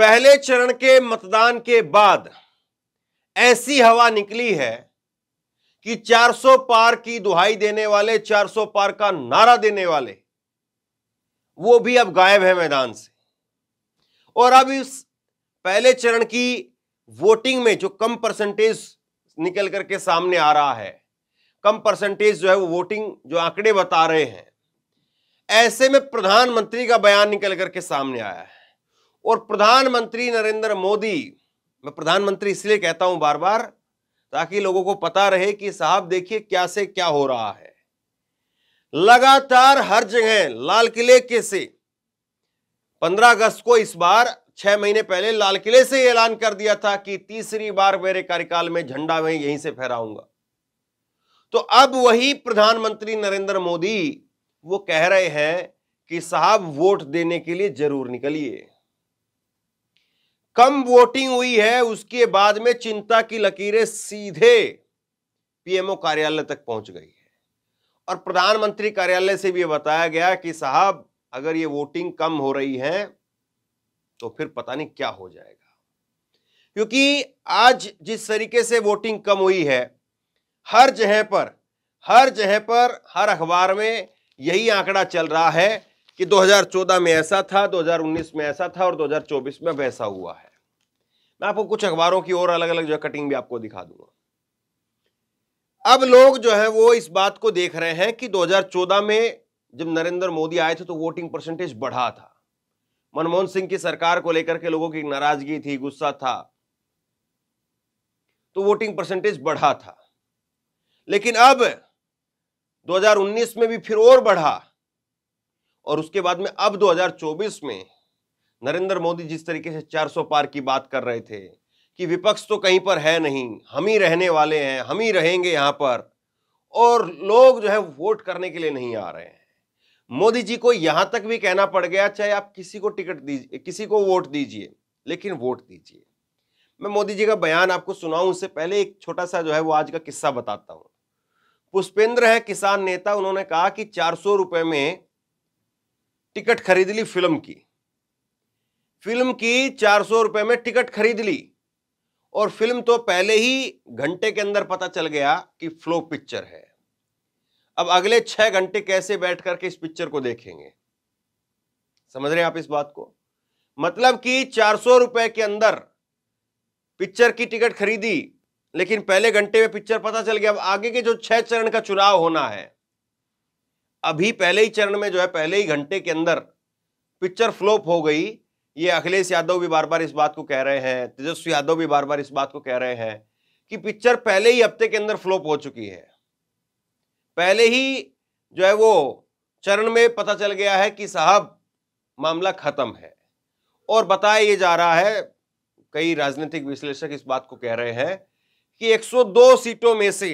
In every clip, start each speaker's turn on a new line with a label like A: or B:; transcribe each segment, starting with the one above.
A: पहले चरण के मतदान के बाद ऐसी हवा निकली है कि 400 पार की दुहाई देने वाले 400 पार का नारा देने वाले वो भी अब गायब है मैदान से और अब इस पहले चरण की वोटिंग में जो कम परसेंटेज निकल करके सामने आ रहा है कम परसेंटेज जो है वो वोटिंग जो आंकड़े बता रहे हैं ऐसे में प्रधानमंत्री का बयान निकल करके सामने आया है और प्रधानमंत्री नरेंद्र मोदी मैं प्रधानमंत्री इसलिए कहता हूं बार बार ताकि लोगों को पता रहे कि साहब देखिए क्या से क्या हो रहा है लगातार हर जगह लाल किले के से 15 अगस्त को इस बार छह महीने पहले लाल किले से ऐलान कर दिया था कि तीसरी बार मेरे कार्यकाल में झंडा में यहीं से फहराऊंगा तो अब वही प्रधानमंत्री नरेंद्र मोदी वो कह रहे हैं कि साहब वोट देने के लिए जरूर निकलिए कम वोटिंग हुई है उसके बाद में चिंता की लकीरें सीधे पीएमओ कार्यालय तक पहुंच गई है और प्रधानमंत्री कार्यालय से भी बताया गया कि साहब अगर ये वोटिंग कम हो रही है तो फिर पता नहीं क्या हो जाएगा क्योंकि आज जिस तरीके से वोटिंग कम हुई है हर जगह पर हर जगह पर हर अखबार में यही आंकड़ा चल रहा है कि 2014 में ऐसा था 2019 में ऐसा था और 2024 में वैसा हुआ है मैं आपको कुछ अखबारों की और अलग अलग जो है कटिंग भी आपको दिखा दूंगा अब लोग जो है वो इस बात को देख रहे हैं कि 2014 में जब नरेंद्र मोदी आए थे तो वोटिंग परसेंटेज बढ़ा था मनमोहन सिंह की सरकार को लेकर के लोगों की नाराजगी थी गुस्सा था तो वोटिंग परसेंटेज बढ़ा था लेकिन अब 2019 में भी फिर और बढ़ा और उसके बाद में अब 2024 में नरेंद्र मोदी जिस तरीके से 400 पार की बात कर रहे थे कि विपक्ष तो कहीं पर है नहीं हम ही रहने वाले हैं हम ही रहेंगे यहाँ पर और लोग जो है वोट करने के लिए नहीं आ रहे हैं मोदी जी को यहां तक भी कहना पड़ गया चाहे आप किसी को टिकट दीजिए किसी को वोट दीजिए लेकिन वोट दीजिए मैं मोदी जी का बयान आपको सुनाऊं उससे पहले एक छोटा सा जो है वो आज का किस्सा बताता हूं पुष्पेंद्र है किसान नेता उन्होंने कहा कि चार सौ रुपए में टिकट खरीद ली फिल्म की फिल्म की चार सौ रुपए में टिकट खरीद ली और फिल्म तो पहले ही घंटे के अंदर पता चल गया कि फ्लो पिक्चर है अब अगले छह घंटे कैसे बैठ करके इस पिक्चर को देखेंगे समझ रहे हैं आप इस बात को मतलब कि चार सौ रुपए के अंदर पिक्चर की टिकट खरीदी लेकिन पहले घंटे में पिक्चर पता चल गया अब आगे के जो छह चरण का चुनाव होना है अभी पहले ही चरण में जो है पहले ही घंटे के अंदर पिक्चर फ्लोप हो गई ये अखिलेश यादव भी बार बार इस बात को कह रहे हैं तेजस्वी यादव भी बार बार इस बात को कह रहे हैं कि पिक्चर पहले ही हफ्ते के अंदर फ्लोप हो चुकी है पहले ही जो है वो चरण में पता चल गया है कि साहब मामला खत्म है और बताया ये जा रहा है कई राजनीतिक विश्लेषक इस बात को कह रहे हैं कि 102 सीटों में से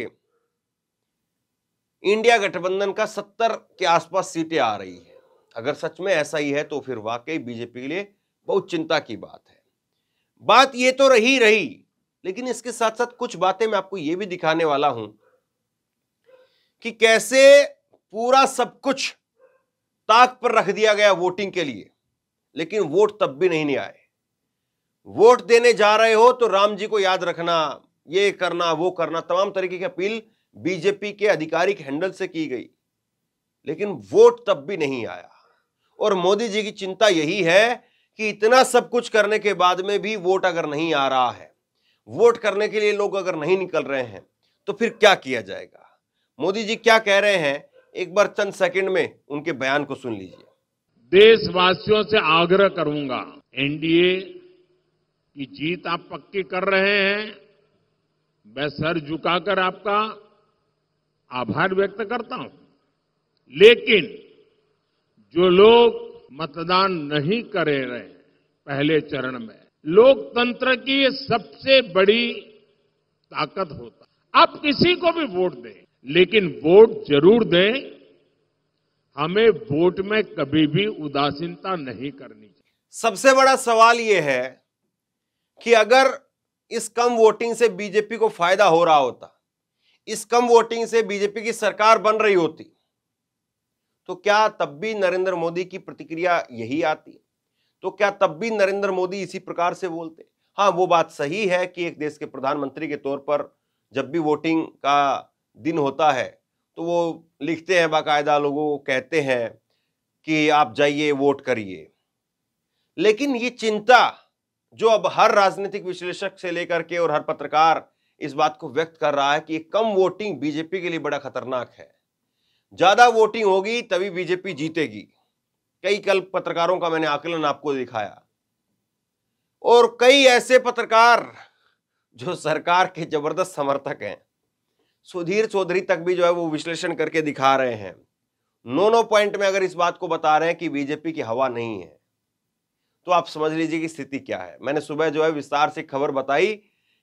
A: इंडिया गठबंधन का सत्तर के आसपास सीटें आ रही है अगर सच में ऐसा ही है तो फिर वाकई बीजेपी के लिए बहुत चिंता की बात है बात ये तो रही रही लेकिन इसके साथ साथ कुछ बातें मैं आपको ये भी दिखाने वाला हूं कि कैसे पूरा सब कुछ ताक पर रख दिया गया वोटिंग के लिए लेकिन वोट तब भी नहीं, नहीं आए वोट देने जा रहे हो तो राम जी को याद रखना ये करना वो करना तमाम तरीके की अपील बीजेपी के आधिकारिक हैंडल से की गई लेकिन वोट तब भी नहीं आया और मोदी जी की चिंता यही है कि इतना सब कुछ करने के बाद में भी वोट अगर नहीं आ रहा है वोट करने के लिए लोग अगर नहीं निकल रहे हैं तो फिर क्या किया जाएगा मोदी जी क्या कह रहे हैं एक बार चंद सेकंड में उनके बयान को सुन लीजिए देशवासियों से आग्रह करूंगा एनडीए की जीत आप पक्की कर रहे हैं मैं सर झुकाकर आपका आभार व्यक्त करता हूं लेकिन जो लोग मतदान नहीं करे रहे पहले चरण में लोकतंत्र की सबसे बड़ी ताकत होता आप किसी को भी वोट दें लेकिन वोट जरूर दें हमें वोट में कभी भी उदासीनता नहीं करनी चाहिए सबसे बड़ा सवाल यह है कि अगर इस कम वोटिंग से बीजेपी को फायदा हो रहा होता इस कम वोटिंग से बीजेपी की सरकार बन रही होती तो क्या तब भी नरेंद्र मोदी की प्रतिक्रिया यही आती तो क्या तब भी नरेंद्र मोदी इसी प्रकार से बोलते हाँ वो बात सही है कि एक देश के प्रधानमंत्री के तौर पर जब भी वोटिंग का दिन होता है तो वो लिखते हैं बाकायदा लोगों को कहते हैं कि आप जाइए वोट करिए लेकिन ये चिंता जो अब हर राजनीतिक विश्लेषक से लेकर के और हर पत्रकार इस बात को व्यक्त कर रहा है कि कम वोटिंग बीजेपी के लिए बड़ा खतरनाक है ज्यादा वोटिंग होगी तभी बीजेपी जीतेगी कई कल पत्रकारों का मैंने आकलन आपको दिखाया और कई ऐसे पत्रकार जो सरकार के जबरदस्त समर्थक हैं सुधीर चौधरी तक भी जो है वो विश्लेषण करके दिखा रहे हैं नो नो पॉइंट में अगर इस बात को बता रहे हैं कि बीजेपी की हवा नहीं है तो आप समझ लीजिए कि स्थिति क्या है मैंने सुबह जो है विस्तार से खबर बताई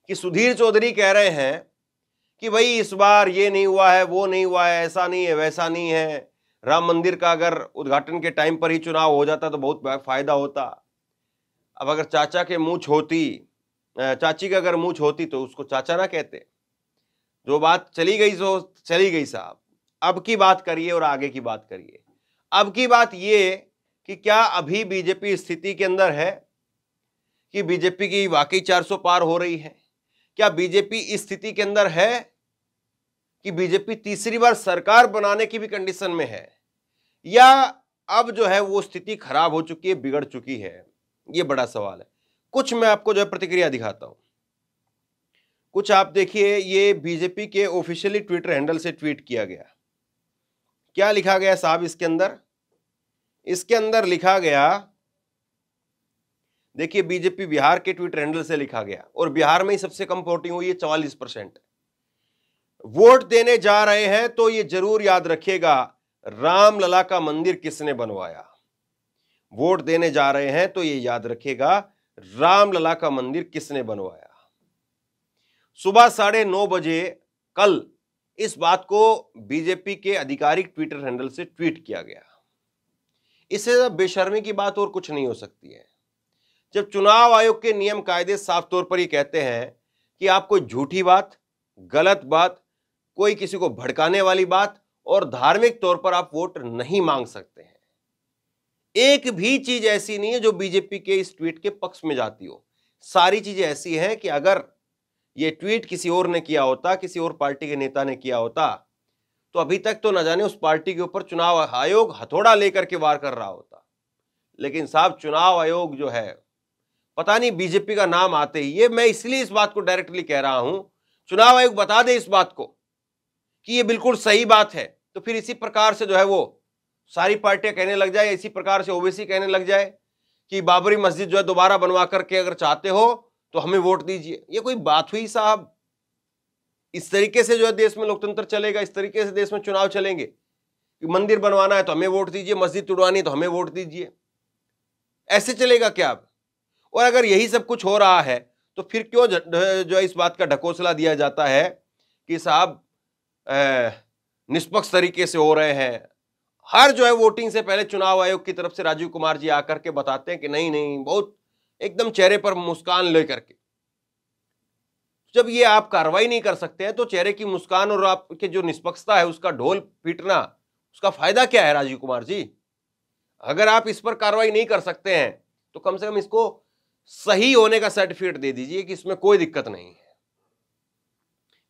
A: कि सुधीर चौधरी कह रहे हैं कि भाई इस बार ये नहीं हुआ है वो नहीं हुआ है ऐसा नहीं है वैसा नहीं है राम मंदिर का अगर उद्घाटन के टाइम पर ही चुनाव हो जाता तो बहुत फायदा होता अब अगर चाचा के मुँह छोती चाची का अगर मुँह छोती तो उसको चाचा ना कहते जो बात चली गई सो चली गई साहब अब की बात करिए और आगे की बात करिए अब की बात ये कि क्या अभी बीजेपी स्थिति के अंदर है कि बीजेपी की वाकई 400 पार हो रही है क्या बीजेपी इस स्थिति के अंदर है कि बीजेपी तीसरी बार सरकार बनाने की भी कंडीशन में है या अब जो है वो स्थिति खराब हो चुकी है बिगड़ चुकी है ये बड़ा सवाल है कुछ मैं आपको जो है प्रतिक्रिया दिखाता हूं कुछ आप देखिए ये बीजेपी के ऑफिशियली ट्विटर हैंडल से ट्वीट किया गया क्या लिखा गया साहब इसके अंदर इसके अंदर लिखा गया देखिए बीजेपी बिहार के ट्विटर हैंडल से लिखा गया और बिहार में ही सबसे कम वोटिंग हुई है चवालीस परसेंट वोट देने जा रहे हैं तो ये जरूर याद रखिएगा रामलला का मंदिर किसने बनवाया वोट देने जा रहे हैं तो ये याद रखिएगा रामलला का मंदिर किसने बनवाया सुबह साढ़े नौ बजे कल इस बात को बीजेपी के आधिकारिक ट्विटर हैंडल से ट्वीट किया गया इससे बेशर्मी की बात और कुछ नहीं हो सकती है जब चुनाव आयोग के नियम कायदे साफ तौर पर ये कहते हैं कि आप कोई झूठी बात गलत बात कोई किसी को भड़काने वाली बात और धार्मिक तौर पर आप वोट नहीं मांग सकते हैं एक भी चीज ऐसी नहीं है जो बीजेपी के इस ट्वीट के पक्ष में जाती हो सारी चीजें ऐसी हैं कि अगर ये ट्वीट किसी और ने किया होता किसी और पार्टी के नेता ने किया होता तो अभी तक तो ना जाने उस पार्टी के ऊपर चुनाव आयोग हथौड़ा लेकर के वार कर रहा होता लेकिन साहब चुनाव आयोग जो है पता नहीं बीजेपी का नाम आते ही ये मैं इसलिए इस बात को डायरेक्टली कह रहा हूं चुनाव आयोग बता दे इस बात को कि ये बिल्कुल सही बात है तो फिर इसी प्रकार से जो है वो सारी पार्टियां कहने लग जाए इसी प्रकार से ओबीसी कहने लग जाए कि बाबरी मस्जिद जो है दोबारा बनवा करके अगर चाहते हो तो हमें वोट दीजिए ये कोई बात हुई साहब इस तरीके से जो है देश में लोकतंत्र चलेगा इस तरीके से देश में चुनाव चलेंगे कि मंदिर बनवाना है तो हमें वोट दीजिए मस्जिद तुड़वानी है तो हमें वोट दीजिए ऐसे चलेगा क्या आप और अगर यही सब कुछ हो रहा है तो फिर क्यों जो है इस बात का ढकोसला दिया जाता है कि साहब निष्पक्ष तरीके से हो रहे हैं हर जो है वोटिंग से पहले चुनाव आयोग की तरफ से राजीव कुमार जी आकर के बताते हैं कि नहीं नहीं बहुत एकदम चेहरे पर मुस्कान लेकर के जब ये आप कार्रवाई नहीं कर सकते हैं तो चेहरे की मुस्कान और आपके जो निष्पक्षता है उसका ढोल पीटना उसका फायदा क्या है राजीव कुमार जी अगर आप इस पर कार्रवाई नहीं कर सकते हैं तो कम से कम इसको सही होने का सर्टिफिकेट दे दीजिए कि इसमें कोई दिक्कत नहीं है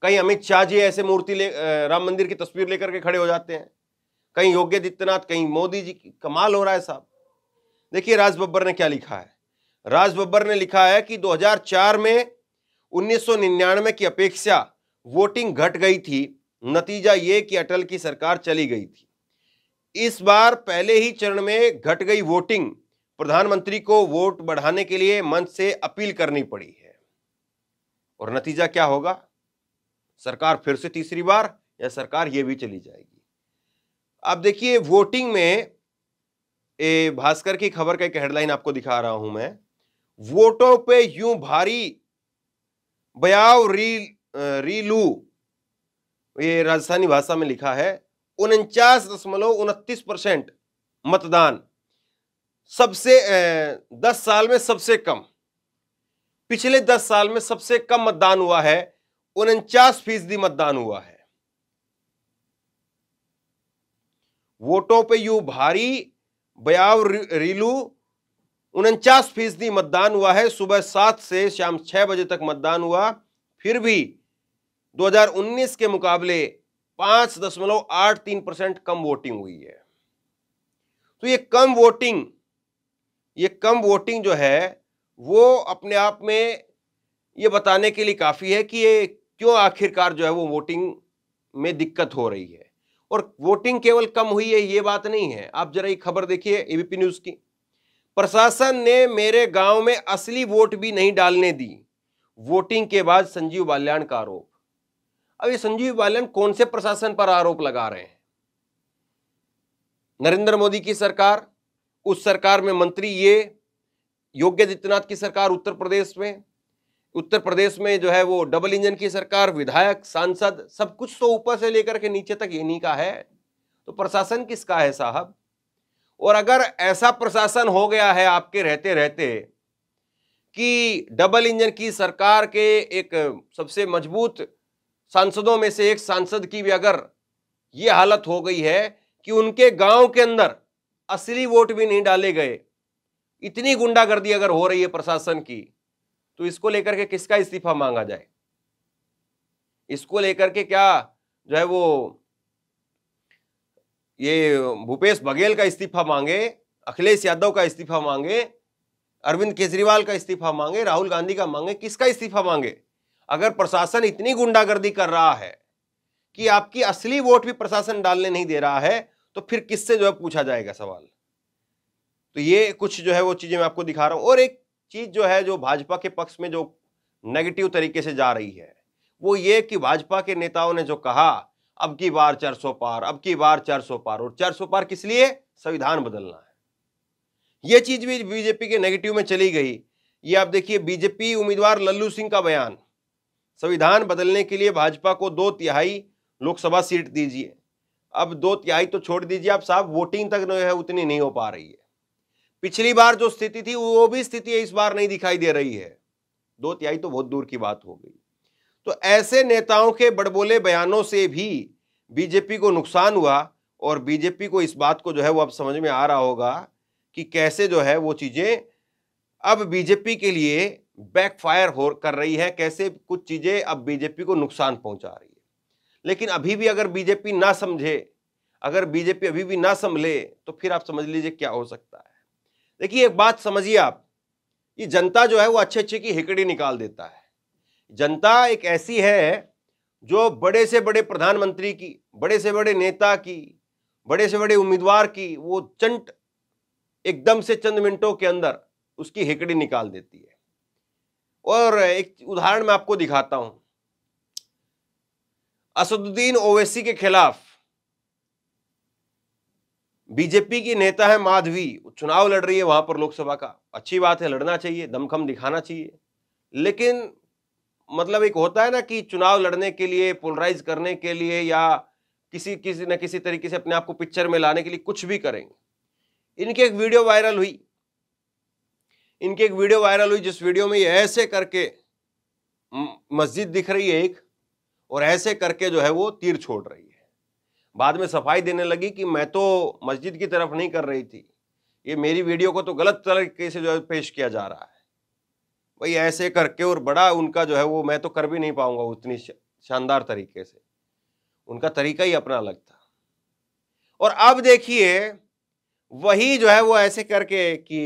A: कहीं अमित शाह जी ऐसे मूर्ति ले राम मंदिर की तस्वीर लेकर के खड़े हो जाते हैं कहीं योगी आदित्यनाथ कहीं मोदी जी कमाल हो रहा है साहब देखिए राज बब्बर ने क्या लिखा है राज बब्बर ने लिखा है कि 2004 में उन्नीस की अपेक्षा वोटिंग घट गई थी नतीजा ये कि अटल की सरकार चली गई थी इस बार पहले ही चरण में घट गई वोटिंग प्रधानमंत्री को वोट बढ़ाने के लिए मंच से अपील करनी पड़ी है और नतीजा क्या होगा सरकार फिर से तीसरी बार या सरकार ये भी चली जाएगी आप देखिए वोटिंग में ए भास्कर की खबर का एक हेडलाइन आपको दिखा रहा हूं मैं वोटों पे यूं भारी बयाव री रीलू ये राजस्थानी भाषा में लिखा है उनचास दशमलव उनतीस परसेंट मतदान सबसे दस साल में सबसे कम पिछले दस साल में सबसे कम मतदान हुआ है उनचास फीसदी मतदान हुआ है वोटों पे यू भारी बयाव रीलू उनचास फीसदी मतदान हुआ है सुबह सात से शाम छह बजे तक मतदान हुआ फिर भी 2019 के मुकाबले पांच दशमलव आठ तीन परसेंट कम वोटिंग हुई है तो ये कम वोटिंग ये कम वोटिंग जो है वो अपने आप में ये बताने के लिए काफ़ी है कि ये क्यों आखिरकार जो है वो वोटिंग में दिक्कत हो रही है और वोटिंग केवल कम हुई है ये बात नहीं है आप जरा ये खबर देखिए एबीपी न्यूज़ की प्रशासन ने मेरे गांव में असली वोट भी नहीं डालने दी वोटिंग के बाद संजीव बाल्याण का आरोप अब ये संजीव बाल्याण कौन से प्रशासन पर आरोप लगा रहे हैं नरेंद्र मोदी की सरकार उस सरकार में मंत्री ये योगी आदित्यनाथ की सरकार उत्तर प्रदेश में उत्तर प्रदेश में जो है वो डबल इंजन की सरकार विधायक सांसद सब कुछ तो ऊपर से लेकर के नीचे तक इन्हीं का है तो प्रशासन किसका है साहब और अगर ऐसा प्रशासन हो गया है आपके रहते रहते कि डबल इंजन की सरकार के एक सबसे मजबूत सांसदों में से एक सांसद की भी अगर ये हालत हो गई है कि उनके गांव के अंदर असली वोट भी नहीं डाले गए इतनी गुंडागर्दी अगर हो रही है प्रशासन की तो इसको लेकर के किसका इस्तीफा मांगा जाए इसको लेकर के क्या जो है वो ये भूपेश बघेल का इस्तीफा मांगे अखिलेश यादव का इस्तीफा मांगे अरविंद केजरीवाल का इस्तीफा मांगे राहुल गांधी का मांगे किसका इस्तीफा मांगे अगर प्रशासन इतनी गुंडागर्दी कर रहा है कि आपकी असली वोट भी प्रशासन डालने नहीं दे रहा है तो फिर किससे जो है पूछा जाएगा सवाल तो ये कुछ जो है वो चीज़ें मैं आपको दिखा रहा हूं और एक चीज़ जो है जो भाजपा के पक्ष में जो नेगेटिव तरीके से जा रही है वो ये कि भाजपा के नेताओं ने जो कहा अब की बार चार सौ पार अब की बार चार सौ पार और चार सौ पार किस लिए संविधान बदलना है ये चीज भी बीजेपी के नेगेटिव में चली गई ये आप देखिए बीजेपी उम्मीदवार लल्लू सिंह का बयान संविधान बदलने के लिए भाजपा को दो तिहाई लोकसभा सीट दीजिए अब दो तिहाई तो छोड़ दीजिए आप साहब वोटिंग तक जो है उतनी नहीं हो पा रही है पिछली बार जो स्थिति थी वो भी स्थिति इस बार नहीं दिखाई दे रही है दो तिहाई तो बहुत दूर की बात हो गई तो ऐसे नेताओं के बड़बोले बयानों से भी बीजेपी को नुकसान हुआ और बीजेपी को इस बात को जो है वो अब समझ में आ रहा होगा कि कैसे जो है वो चीज़ें अब बीजेपी के लिए बैकफायर हो कर रही है कैसे कुछ चीज़ें अब बीजेपी को नुकसान पहुंचा रही है लेकिन अभी भी अगर बीजेपी ना समझे अगर बीजेपी अभी भी ना संभले तो फिर आप समझ लीजिए क्या हो सकता है देखिए एक बात समझिए आप ये जनता जो है वो अच्छे अच्छे की हिकड़ी निकाल देता है जनता एक ऐसी है जो बड़े से बड़े प्रधानमंत्री की बड़े से बड़े नेता की बड़े से बड़े उम्मीदवार की वो चंट एकदम से चंद मिनटों के अंदर उसकी हिकड़ी निकाल देती है और एक उदाहरण मैं आपको दिखाता हूं असदुद्दीन ओवैसी के खिलाफ बीजेपी की नेता है माधवी चुनाव लड़ रही है वहां पर लोकसभा का अच्छी बात है लड़ना चाहिए दमखम दिखाना चाहिए लेकिन मतलब एक होता है ना कि चुनाव लड़ने के लिए पोलराइज करने के लिए या किसी किसी न किसी तरीके से अपने आप को पिक्चर में लाने के लिए कुछ भी करेंगे इनकी एक वीडियो वायरल हुई इनकी एक वीडियो वायरल हुई जिस वीडियो में ये ऐसे करके मस्जिद दिख रही है एक और ऐसे करके जो है वो तीर छोड़ रही है बाद में सफाई देने लगी कि मैं तो मस्जिद की तरफ नहीं कर रही थी ये मेरी वीडियो को तो गलत तरीके से जो है पेश किया जा रहा है भाई ऐसे करके और बड़ा उनका जो है वो मैं तो कर भी नहीं पाऊंगा उतनी शानदार तरीके से उनका तरीका ही अपना अलग था और अब देखिए वही जो है वो ऐसे करके कि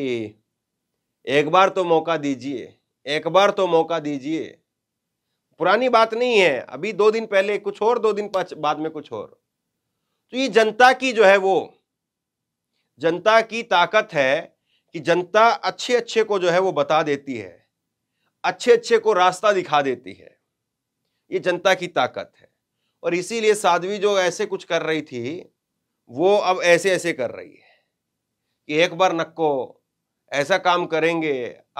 A: एक बार तो मौका दीजिए एक बार तो मौका दीजिए पुरानी बात नहीं है अभी दो दिन पहले कुछ और दो दिन बाद में कुछ और तो ये जनता की जो है वो जनता की ताकत है कि जनता अच्छे अच्छे को जो है वो बता देती है अच्छे अच्छे को रास्ता दिखा देती है ये जनता की ताकत है और इसीलिए साध्वी जो ऐसे कुछ कर रही थी वो अब ऐसे ऐसे कर रही है कि एक बार नक्को ऐसा काम करेंगे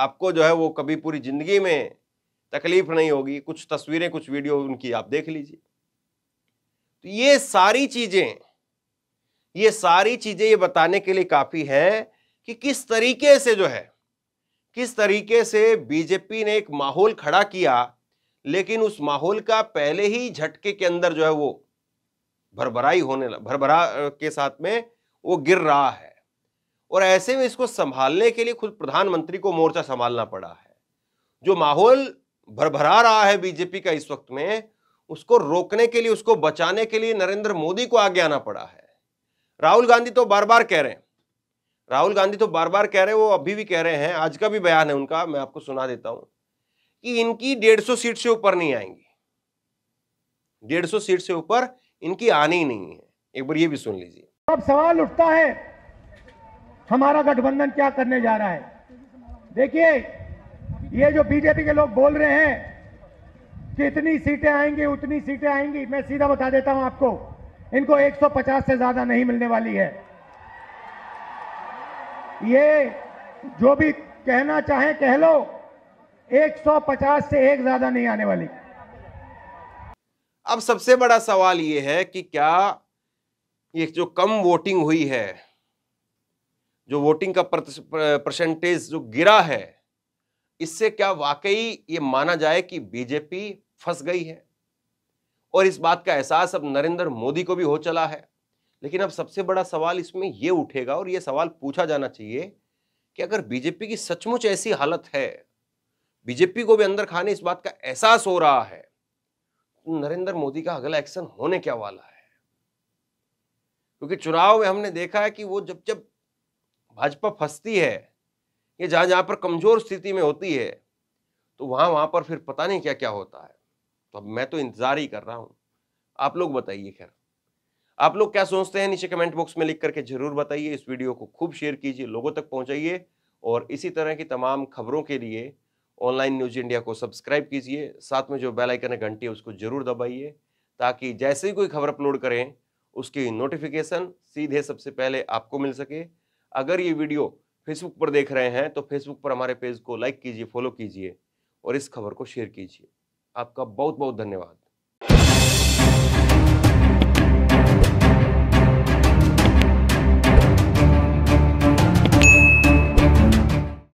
A: आपको जो है वो कभी पूरी ज़िंदगी में तकलीफ नहीं होगी कुछ तस्वीरें कुछ वीडियो उनकी आप देख लीजिए तो ये सारी चीजें ये सारी चीजें ये बताने के लिए काफी हैं कि किस तरीके से जो है किस तरीके से बीजेपी ने एक माहौल खड़ा किया लेकिन उस माहौल का पहले ही झटके के अंदर जो है वो भरभराई होने भरभरा के साथ में वो गिर रहा है और ऐसे में इसको संभालने के लिए खुद प्रधानमंत्री को मोर्चा संभालना पड़ा है जो माहौल भरभरा रहा है बीजेपी का इस वक्त में उसको रोकने के लिए उसको बचाने के लिए नरेंद्र मोदी को आगे आना पड़ा है राहुल गांधी तो बार बार कह रहे हैं राहुल गांधी तो बार बार कह रहे हैं वो अभी भी कह रहे हैं आज का भी बयान है उनका मैं आपको सुना देता हूं कि इनकी डेढ़ सौ सीट से ऊपर नहीं आएंगी डेढ़ सौ सीट से ऊपर इनकी आनी ही नहीं है एक बार ये भी सुन लीजिए अब सवाल उठता है हमारा गठबंधन क्या करने जा रहा है देखिए ये जो बीजेपी के लोग बोल रहे हैं कि इतनी सीटें आएंगी उतनी सीटें आएंगी मैं सीधा बता देता हूं आपको इनको 150 से ज्यादा नहीं मिलने वाली है ये जो भी कहना चाहे कह लो 150 से एक ज्यादा नहीं आने वाली अब सबसे बड़ा सवाल ये है कि क्या ये जो कम वोटिंग हुई है जो वोटिंग का परसेंटेज जो गिरा है इससे क्या वाकई ये माना जाए कि बीजेपी फंस गई है और इस बात का एहसास अब नरेंद्र मोदी को भी हो चला है लेकिन अब सबसे बड़ा सवाल इसमें यह उठेगा और यह सवाल पूछा जाना चाहिए कि अगर बीजेपी की सचमुच ऐसी हालत है बीजेपी को भी अंदर खाने इस बात का एहसास हो रहा है तो नरेंद्र मोदी का अगला एक्शन होने क्या वाला है क्योंकि चुनाव में हमने देखा है कि वो जब जब भाजपा फंसती है ये जहाँ जहाँ पर कमज़ोर स्थिति में होती है तो वहाँ वहाँ पर फिर पता नहीं क्या क्या होता है तो अब मैं तो इंतज़ार ही कर रहा हूँ आप लोग बताइए खैर आप लोग क्या सोचते हैं नीचे कमेंट बॉक्स में लिख करके ज़रूर बताइए इस वीडियो को खूब शेयर कीजिए लोगों तक पहुंचाइए और इसी तरह की तमाम खबरों के लिए ऑनलाइन न्यूज़ इंडिया को सब्सक्राइब कीजिए साथ में जो बेल आइकन है घंटी है उसको ज़रूर दबाइए ताकि जैसे ही कोई खबर अपलोड करें उसकी नोटिफिकेशन सीधे सबसे पहले आपको मिल सके अगर ये वीडियो फेसबुक पर देख रहे हैं तो फेसबुक पर हमारे पेज को लाइक कीजिए फॉलो कीजिए और इस खबर को शेयर कीजिए आपका बहुत बहुत धन्यवाद